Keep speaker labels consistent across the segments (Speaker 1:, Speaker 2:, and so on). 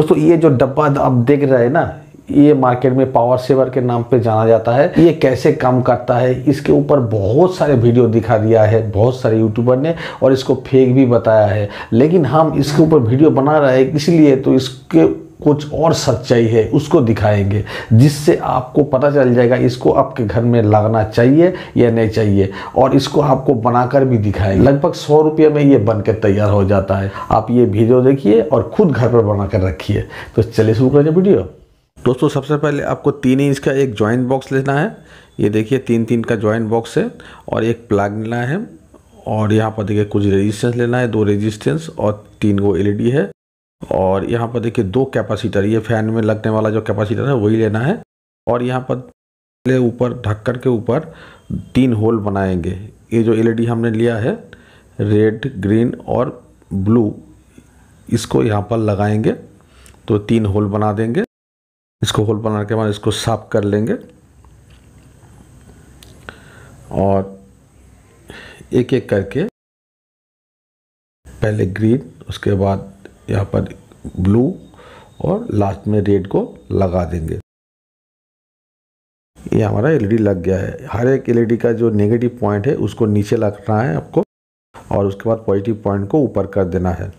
Speaker 1: दोस्तों ये जो डब्बा आप देख रहे हैं ना ये मार्केट में पावर सेवर के नाम पे जाना जाता है ये कैसे काम करता है इसके ऊपर बहुत सारे वीडियो दिखा दिया है बहुत सारे यूट्यूबर ने और इसको फेक भी बताया है लेकिन हम इसके ऊपर वीडियो बना रहे हैं इसलिए तो इसके कुछ और सच्चाई है उसको दिखाएंगे जिससे आपको पता चल जाएगा इसको आपके घर में लगना चाहिए या नहीं चाहिए और इसको आपको बनाकर भी दिखाएंगे लगभग सौ रुपये में ये बनकर तैयार हो जाता है आप ये वीडियो देखिए और खुद घर पर बना कर रखिए तो चलिए शुरू करिए वीडियो दोस्तों सबसे पहले आपको तीन इंच का एक ज्वाइंट बॉक्स लेना है ये देखिए तीन तीन का ज्वाइंट बॉक्स है और एक प्लाग लेना है और यहाँ पर देखिए कुछ रेजिस्टेंस लेना है दो रेजिस्टेंस और तीन गो एलईडी e है और यहाँ पर देखिए दो कैपेसिटर ये फैन में लगने वाला जो कैपेसिटर है वही लेना है और यहाँ पर पहले ऊपर ढक्कन के ऊपर तीन होल बनाएंगे ये जो एलईडी e हमने लिया है रेड ग्रीन और ब्लू इसको यहाँ पर लगाएंगे तो तीन होल बना देंगे इसको होल बनाने के बाद इसको साफ कर लेंगे और एक एक करके पहले ग्रीन उसके बाद यहाँ पर ब्लू और लास्ट में रेड को लगा देंगे ये हमारा एलईडी e लग गया है हर एक एलईडी e का जो नेगेटिव पॉइंट है उसको नीचे रखना है आपको और उसके बाद पॉजिटिव पॉइंट को ऊपर कर देना है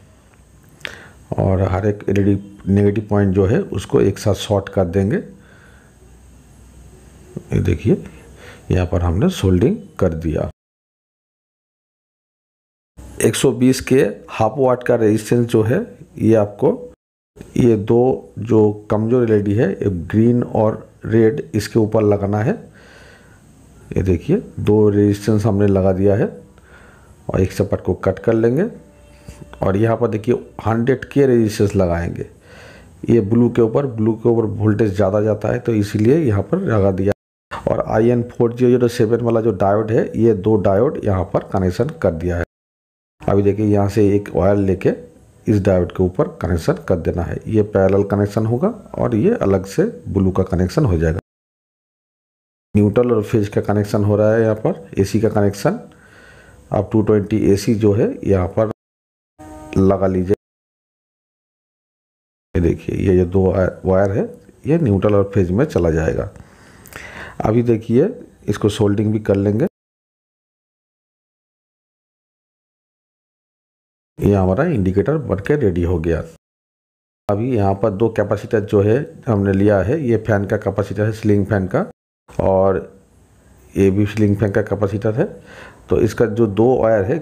Speaker 1: और हर एक एलईडी नेगेटिव पॉइंट जो है उसको एक साथ शॉर्ट कर देंगे ये देखिए यहाँ पर हमने सोल्डिंग कर दिया 120 के हाफ वाट का रेजिस्टेंस जो है ये आपको ये दो जो कमज़ोर एल है ग्रीन और रेड इसके ऊपर लगाना है ये देखिए दो रेजिस्टेंस हमने लगा दिया है और एक सपट को कट कर लेंगे और यहाँ पर देखिए 100 के रेजिस्टेंस लगाएंगे ये ब्लू के ऊपर ब्लू के ऊपर वोल्टेज ज़्यादा जाता है तो इसीलिए यहाँ पर लगा दिया और I N four zero zero seven वाला जो डायोड है ये दो डायोड यहाँ पर कनेक्शन कर दिया है अभी देखिए यहाँ से एक वायर लेके इस डायोड के ऊपर कनेक्शन कर देना है ये पैरेलल कनेक्शन होगा और ये अलग से ब्लू का कनेक्शन हो जाएगा न्यूट्रल और फेज का कनेक्शन हो रहा है यहाँ पर एसी का कनेक्शन आप 220 एसी जो है यहाँ पर लगा लीजिए देखिए ये जो दो वायर है ये न्यूट्रल और फेज में चला जाएगा अभी देखिए इसको सोल्डिंग भी कर लेंगे ये हमारा इंडिकेटर बन के रेडी हो गया अभी यहाँ पर दो कैपेसिटर जो है हमने लिया है ये फैन का कैपेसिटर है स्लिंग फैन का और ये भी स्लिंग फैन का कैपेसिटर है तो इसका जो दो वायर है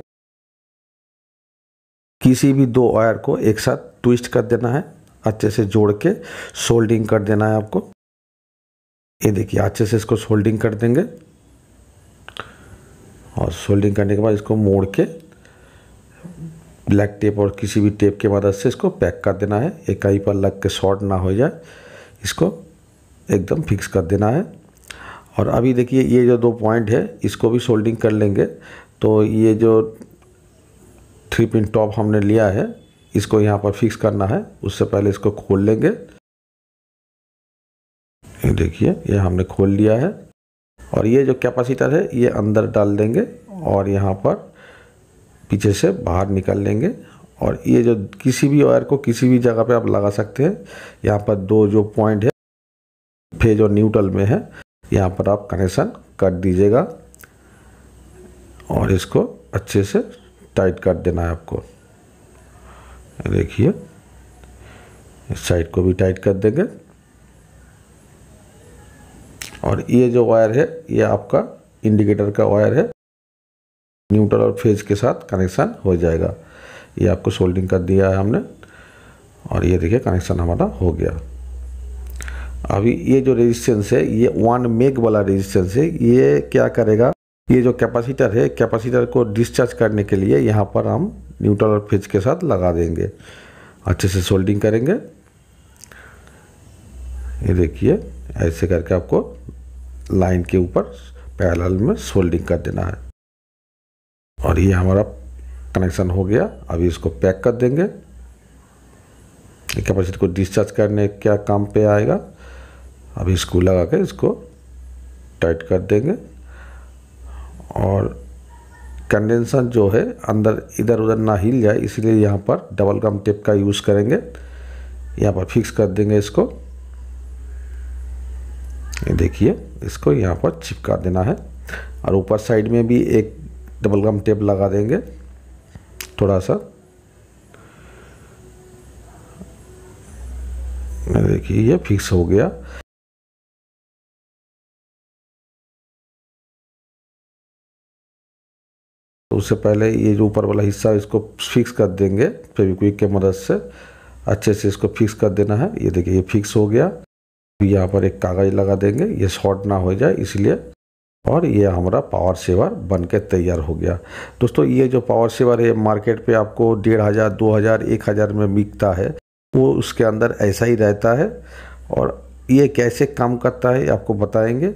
Speaker 1: किसी भी दो वायर को एक साथ ट्विस्ट कर देना है अच्छे से जोड़ के सोल्डिंग कर देना है आपको ये देखिए अच्छे से इसको सोल्डिंग कर देंगे और सोल्डिंग करने के बाद इसको मोड़ के ब्लैक टेप और किसी भी टेप के मदद से इसको पैक कर देना है इकाई पर लग के शॉर्ट ना हो जाए इसको एकदम फिक्स कर देना है और अभी देखिए ये जो दो पॉइंट है इसको भी सोल्डिंग कर लेंगे तो ये जो थ्री पिन टॉप हमने लिया है इसको यहाँ पर फिक्स करना है उससे पहले इसको खोल लेंगे देखिए ये हमने खोल लिया है और ये जो कैपेसिटर है ये अंदर डाल देंगे और यहाँ पर पीछे से बाहर निकल लेंगे और ये जो किसी भी वायर को किसी भी जगह पे आप लगा सकते हैं यहाँ पर दो जो पॉइंट है फेज और न्यूट्रल में है यहाँ पर आप कनेक्शन कर दीजिएगा और इसको अच्छे से टाइट कर देना है आपको देखिए इस साइड को भी टाइट कर देंगे और ये जो वायर है ये आपका इंडिकेटर का वायर है न्यूट्रल और फेज के साथ कनेक्शन हो जाएगा ये आपको सोल्डिंग कर दिया है हमने और ये देखिए कनेक्शन हमारा हो गया अभी ये जो रेजिस्टेंस है ये वन मेग वाला रेजिस्टेंस है ये क्या करेगा ये जो कैपेसिटर है कैपेसिटर को डिस्चार्ज करने के लिए यहाँ पर हम न्यूट्रल और फेज के साथ लगा देंगे अच्छे से सोल्डिंग करेंगे ये देखिए ऐसे करके आपको लाइन के ऊपर पैरेलल में सोल्डिंग कर देना है और ये हमारा कनेक्शन हो गया अभी इसको पैक कर देंगे कैपेसिटी को डिस्चार्ज करने क्या काम पे आएगा अभी इसको लगा के इसको टाइट कर देंगे और कंडेंसर जो है अंदर इधर उधर ना हिल जाए इसलिए यहाँ पर डबल गम टेप का यूज़ करेंगे यहाँ पर फिक्स कर देंगे इसको देखिए इसको यहाँ पर चिपका देना है और ऊपर साइड में भी एक डबल गम टेप लगा देंगे थोड़ा सा देखिए ये फिक्स हो गया तो उससे पहले ये जो ऊपर वाला हिस्सा इसको फिक्स कर देंगे फेविक्विक के मदद से अच्छे से इसको फिक्स कर देना है ये देखिए ये फिक्स हो गया यहाँ पर एक कागज़ लगा देंगे ये शॉर्ट ना हो जाए इसलिए और ये हमारा पावर सेवर बन के तैयार हो गया दोस्तों ये जो पावर सेवर है मार्केट पे आपको डेढ़ हज़ार दो हज़ार एक हज़ार में बिकता है वो उसके अंदर ऐसा ही रहता है और ये कैसे काम करता है आपको बताएंगे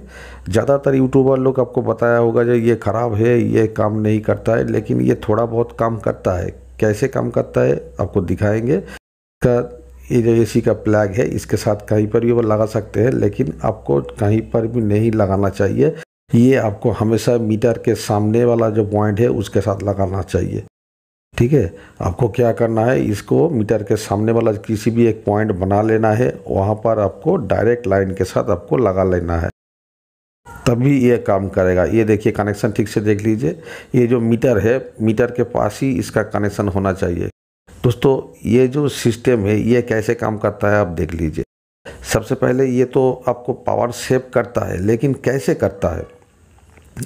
Speaker 1: ज़्यादातर यूट्यूबर लोग आपको बताया होगा जो ये ख़राब है ये काम नहीं करता है लेकिन ये थोड़ा बहुत काम करता है कैसे काम करता है आपको दिखाएँगे ये जो ए का प्लैग है इसके साथ कहीं पर भी वो लगा सकते हैं लेकिन आपको कहीं पर भी नहीं लगाना चाहिए ये आपको हमेशा मीटर के सामने वाला जो पॉइंट है उसके साथ लगाना चाहिए ठीक है आपको क्या करना है इसको मीटर के सामने वाला किसी भी एक पॉइंट बना लेना है वहाँ पर आपको डायरेक्ट लाइन के साथ आपको लगा लेना है तभी ये काम करेगा ये देखिए कनेक्शन ठीक से देख लीजिए ये जो मीटर है मीटर के पास ही इसका कनेक्शन होना चाहिए दोस्तों ये जो सिस्टम है ये कैसे काम करता है आप देख लीजिए सबसे पहले ये तो आपको पावर सेव करता है लेकिन कैसे करता है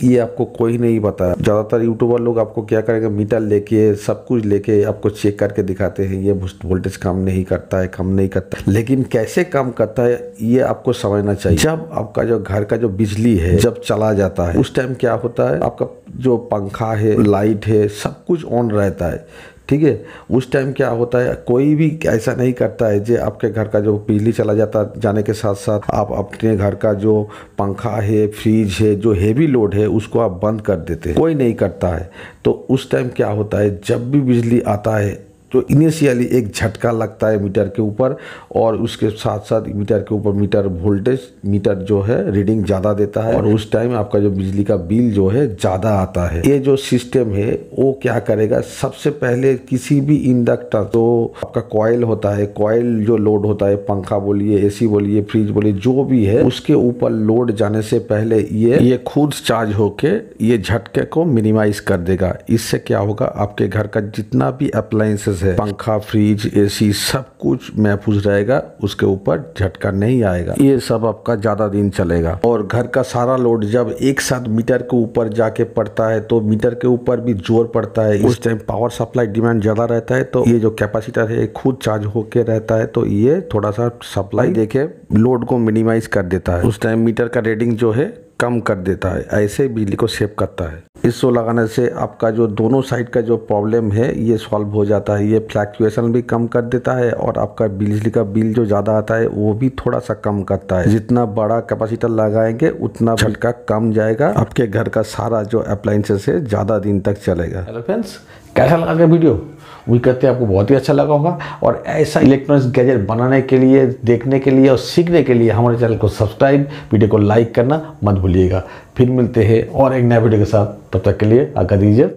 Speaker 1: ये आपको कोई नहीं बताया ज़्यादातर यूट्यूबर लोग आपको क्या करेंगे मीटर लेके सब कुछ लेके आपको चेक करके दिखाते हैं ये वोल्टेज कम नहीं करता है कम नहीं करता लेकिन कैसे कम करता है ये आपको समझना चाहिए जब आपका जो घर का जो बिजली है जब चला जाता है उस टाइम क्या होता है आपका जो पंखा है लाइट है सब कुछ ऑन रहता है ठीक है उस टाइम क्या होता है कोई भी ऐसा नहीं करता है जो आपके घर का जो बिजली चला जाता जाने के साथ साथ आप अपने घर का जो पंखा है फ्रिज है जो हैवी लोड है उसको आप बंद कर देते हैं कोई नहीं करता है तो उस टाइम क्या होता है जब भी बिजली आता है तो इनिशियली एक झटका लगता है मीटर के ऊपर और उसके साथ साथ मीटर के ऊपर मीटर वोल्टेज मीटर जो है रीडिंग ज़्यादा देता है और उस टाइम आपका जो बिजली का बिल जो है ज़्यादा आता है ये जो सिस्टम है वो क्या करेगा सबसे पहले किसी भी इंडक्टर तो आपका कॉयल होता है कॉयल जो लोड होता है पंखा बोलिए एसी बोलिए फ्रिज बोलिए जो भी है उसके ऊपर लोड जाने से पहले ये ये खुद चार्ज होके ये झटके को मिनिमाइज कर देगा इससे क्या होगा आपके घर का जितना भी अप्लायंसेस महफूज है पंखा फ्रिज एसी सब कुछ महफूज रहेगा उसके ऊपर झटका नहीं आएगा ये सब आपका ज़्यादा दिन चलेगा और घर का सारा लोड जब एक साथ मीटर के ऊपर जाके पड़ता है तो मीटर के ऊपर भी जोर पड़ता है उस टाइम पावर सप्लाई डिमांड ज़्यादा रहता है तो ये जो कैपेसिटर है खुद चार्ज होके रहता है तो ये थोड़ा सा सप्लाई देखे लोड को मिनिमाइज कर देता है उस टाइम मीटर का रेडिंग जो है कम कर देता है ऐसे बिजली को सेव करता है इसको लगाने से आपका जो दोनों साइड का जो प्रॉब्लम है ये सॉल्व हो जाता है ये फ्लैक्चुएशन भी कम कर देता है और आपका बिजली का बिल जो ज़्यादा आता है वो भी थोड़ा सा कम करता है जितना बड़ा कैपेसिटर लगाएंगे उतना झटका कम जाएगा आपके घर का सारा जो अप्लाइंसेस है ज़्यादा दिन तक चलेगा हेलो फ्रेंड्स कैसा लगा वीडियो उम्मीद करते हैं आपको बहुत ही अच्छा लगा होगा और ऐसा इलेक्ट्रॉनिक्स गैजेट बनाने के लिए देखने के लिए और सीखने के लिए हमारे चैनल को सब्सक्राइब वीडियो को लाइक करना मत भूलिएगा फिर मिलते हैं और एक नया वीडियो के साथ तब तक के लिए आगा दीजिए